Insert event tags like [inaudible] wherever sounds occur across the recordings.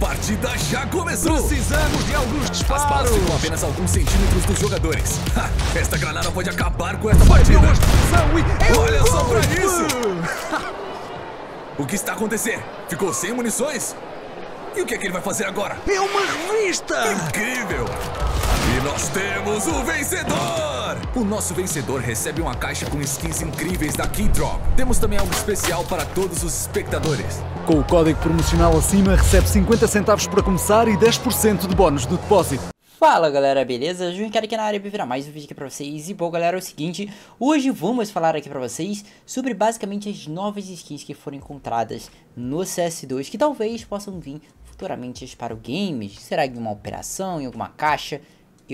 partida já começou! Precisamos de alguns disparos! As balas ficam apenas alguns centímetros dos jogadores. [laughs] Ha, esta granada pode acabar com essa partida! Olha só pra isso! [laughs] o que está acontecendo? Ficou sem munições? E o que é que ele vai fazer agora? É uma revista! Incrível! nós temos o vencedor! O nosso vencedor recebe uma caixa com skins incríveis da Keydrop. Temos também algo especial para todos os espectadores. Com o código promocional acima, recebe 50 centavos para começar e 10% de bônus do depósito. Fala galera, beleza? Junkar aqui na área para virar mais um vídeo aqui pra vocês E bom galera, é o seguinte, hoje vamos falar aqui pra vocês Sobre basicamente as novas skins que foram encontradas no CS2 Que talvez possam vir futuramente para o game Será em uma operação, em alguma caixa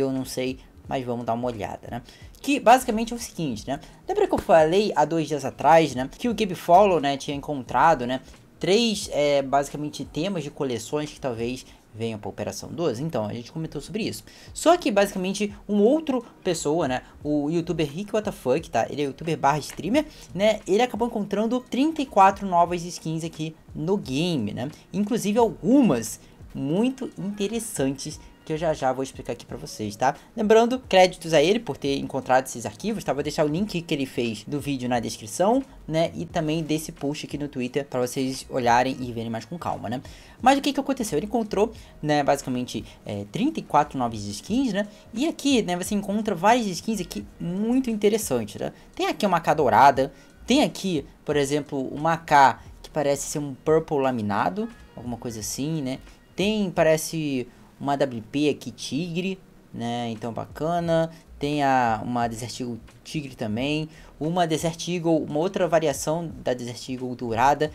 eu não sei, mas vamos dar uma olhada, né? Que basicamente é o seguinte, né? Lembra que eu falei há dois dias atrás, né? Que o Gabe Follow, né, tinha encontrado, né? Três, é, basicamente, temas de coleções que talvez venham para a Operação 12. Então, a gente comentou sobre isso. Só que, basicamente, um outro pessoa, né? O youtuber Rick WTF, tá? Ele é youtuber barra streamer, né? Ele acabou encontrando 34 novas skins aqui no game, né? Inclusive algumas muito interessantes que eu já já vou explicar aqui para vocês, tá? Lembrando, créditos a ele por ter encontrado esses arquivos, tá? Vou deixar o link que ele fez do vídeo na descrição, né? E também desse post aqui no Twitter para vocês olharem e verem mais com calma, né? Mas o que que aconteceu? Ele encontrou, né, basicamente é, 34 novas skins, né? E aqui, né, você encontra várias skins aqui muito interessantes, né? Tem aqui uma AK dourada, tem aqui, por exemplo, uma AK que parece ser um purple laminado, alguma coisa assim, né? Tem, parece uma WP aqui Tigre, né? Então bacana. Tem a, uma Desert Eagle Tigre também. Uma Desert Eagle, uma outra variação da Desert Eagle dourada.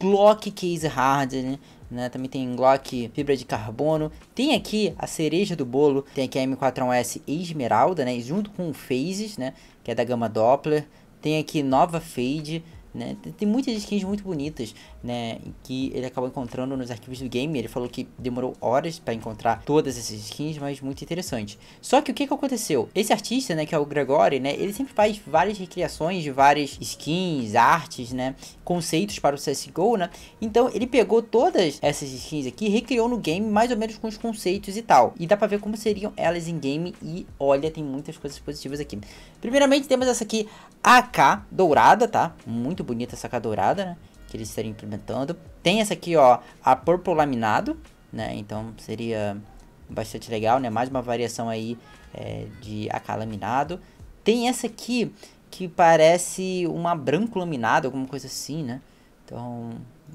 Glock Case Hard, né? Né, também tem Glock fibra de carbono. Tem aqui a cereja do bolo. Tem aqui a M41S Esmeralda, né? Junto com o Phases, né? Que é da gama Doppler. Tem aqui nova Fade. Né? Tem muitas skins muito bonitas, né? Que ele acabou encontrando nos arquivos do game. Ele falou que demorou horas para encontrar todas essas skins, mas muito interessante. Só que o que, que aconteceu? Esse artista, né? Que é o Gregory, né? Ele sempre faz várias recriações de várias skins, artes, né? Conceitos para o CSGO, né? Então ele pegou todas essas skins aqui, recriou no game, mais ou menos com os conceitos e tal. E dá para ver como seriam elas em game. E olha, tem muitas coisas positivas aqui. Primeiramente, temos essa aqui, AK dourada, tá? Muito muito bonita essa dourada, né? Que eles estariam implementando. Tem essa aqui, ó, a Purple Laminado, né? Então seria bastante legal, né? Mais uma variação aí é, de AK Laminado. Tem essa aqui, que parece uma branco laminado, alguma coisa assim, né? Então,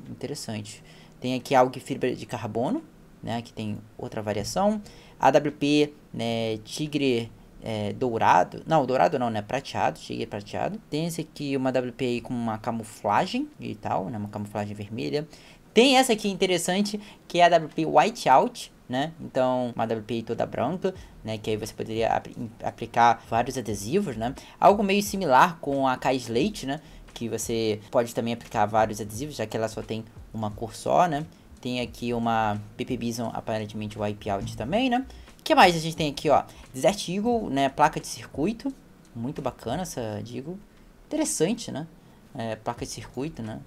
interessante. Tem aqui algo fibra de carbono, né? Que tem outra variação. AWP, né? Tigre é, dourado. Não, dourado não, né? Prateado, cheguei prateado. Tem esse aqui, uma WPI com uma camuflagem e tal, né? Uma camuflagem vermelha. Tem essa aqui interessante, que é a WPI Whiteout, né? Então, uma WPI toda branca, né? Que aí você poderia aplicar vários adesivos, né? Algo meio similar com a Kai Slate, né? Que você pode também aplicar vários adesivos, já que ela só tem uma cor só, né? Tem aqui uma PP Bison aparentemente wipeout também, né? que mais a gente tem aqui, ó? Desert Eagle, né? Placa de circuito. Muito bacana essa Eagle. Interessante, né? É, placa de circuito, né?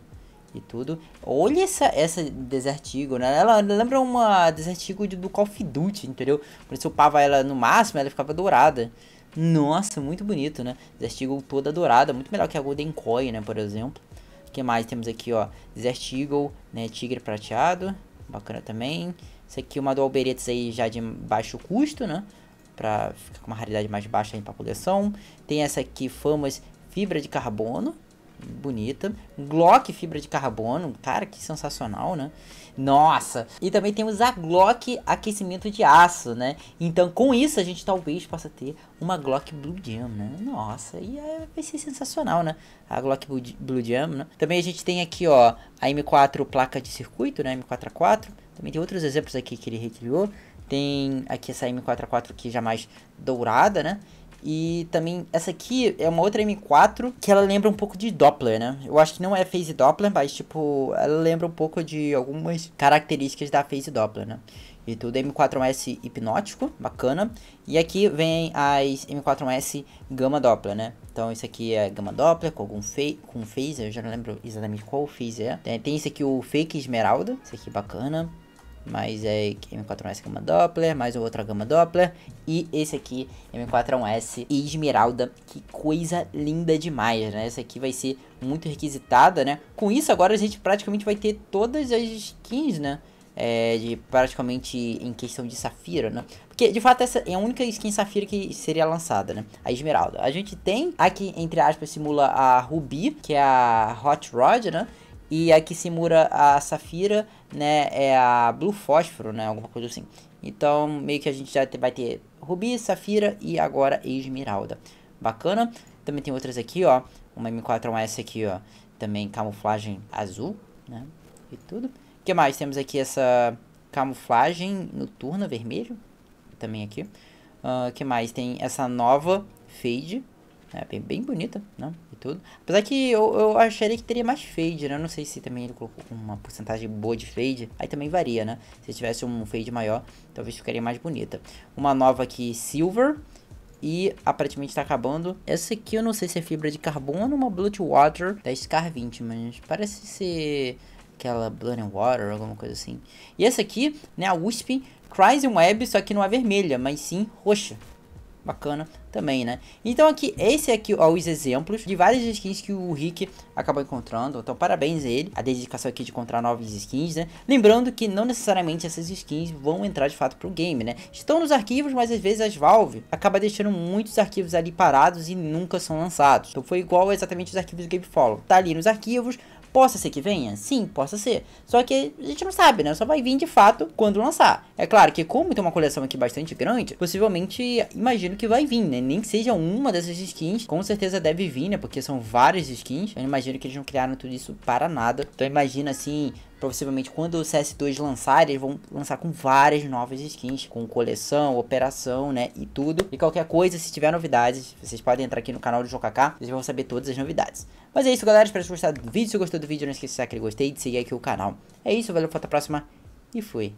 E tudo. Olha essa, essa Desert Eagle, né? Ela lembra uma Desert Eagle do Call of Duty, entendeu? Quando você upava ela no máximo, ela ficava dourada. Nossa, muito bonito, né? Desert Eagle toda dourada. Muito melhor que a Golden Coin, né? Por exemplo. O que mais temos aqui, ó? Desert Eagle, né? Tigre prateado. Bacana também. Isso aqui é uma do Alberetes aí já de baixo custo, né? Pra ficar com uma raridade mais baixa aí pra coleção. Tem essa aqui, Famas Fibra de Carbono. Bonita. Glock Fibra de Carbono. Cara, que sensacional, né? Nossa! E também temos a Glock Aquecimento de Aço, né? Então, com isso, a gente talvez possa ter uma Glock Blue Jam, né? Nossa, e vai ser sensacional, né? A Glock Blue Jam, né? Também a gente tem aqui, ó, a M4 placa de circuito, né? M4A4. Também tem outros exemplos aqui que ele recriou. Tem aqui essa M4A4 aqui já mais dourada, né? E também, essa aqui é uma outra M4 que ela lembra um pouco de Doppler, né? Eu acho que não é phase Doppler, mas tipo, ela lembra um pouco de algumas características da phase Doppler, né? E tudo M4S hipnótico, bacana. E aqui vem as M4S gama Doppler, né? Então isso aqui é gama Doppler com algum fe com phaser, eu já não lembro exatamente qual phaser é. Tem, tem esse aqui o fake esmeralda, esse aqui é bacana mais é m 4 s gama Doppler, mais outra gama Doppler e esse aqui M41S Esmeralda, que coisa linda demais, né? Essa aqui vai ser muito requisitada, né? Com isso agora a gente praticamente vai ter todas as skins, né? É, de praticamente em questão de safira, né? Porque de fato essa é a única skin safira que seria lançada, né? A esmeralda. A gente tem aqui entre aspas simula a rubi, que é a hot rod, né? E a que simula a safira, né, é a blue fósforo, né, alguma coisa assim. Então, meio que a gente já vai ter rubi, safira e agora esmeralda. Bacana. Também tem outras aqui, ó. Uma M4-1S aqui, ó. Também camuflagem azul, né, e tudo. O que mais? Temos aqui essa camuflagem noturna vermelho, também aqui. O uh, ah, que mais? Tem essa nova fade, né, bem, bem bonita, né? tudo. Apesar que eu, eu acharia que teria mais fade, né? Eu não sei se também ele colocou uma porcentagem boa de fade. Aí também varia, né? Se tivesse um fade maior, talvez ficaria mais bonita. Uma nova aqui, silver. E aparentemente está acabando. Essa aqui eu não sei se é fibra de carbono, uma Blood Water da Scar 20, mas parece ser aquela Blood and Water, alguma coisa assim. E essa aqui, né, a USP Crimson Web, só que não é vermelha, mas sim roxa bacana também, né? Então aqui, esse aqui ó, os exemplos de várias skins que o Rick acabou encontrando. Então parabéns a ele, a dedicação aqui de encontrar novas skins, né? Lembrando que não necessariamente essas skins vão entrar de fato pro game, né? Estão nos arquivos, mas às vezes as Valve acaba deixando muitos arquivos ali parados e nunca são lançados. Então foi igual exatamente os arquivos do Game Follow Tá ali nos arquivos, Possa ser que venha? Sim, possa ser. Só que a gente não sabe, né? Só vai vir de fato quando lançar. É claro que como tem uma coleção aqui bastante grande, possivelmente imagino que vai vir, né? Nem que seja uma dessas skins, com certeza deve vir, né? Porque são várias skins. Eu imagino que eles não criaram tudo isso para nada. Então imagina assim, Possivelmente quando o CS2 lançar, eles vão lançar com várias novas skins, com coleção, operação, né? E tudo. E qualquer coisa, se tiver novidades, vocês podem entrar aqui no canal do JoKK, vocês vão saber todas as novidades. Mas é isso, galera. Espero que vocês gostaram do vídeo. Se gostou do vídeo, não esqueça de deixar aquele gostei, de seguir aqui o canal. É isso, valeu, até a próxima e fui.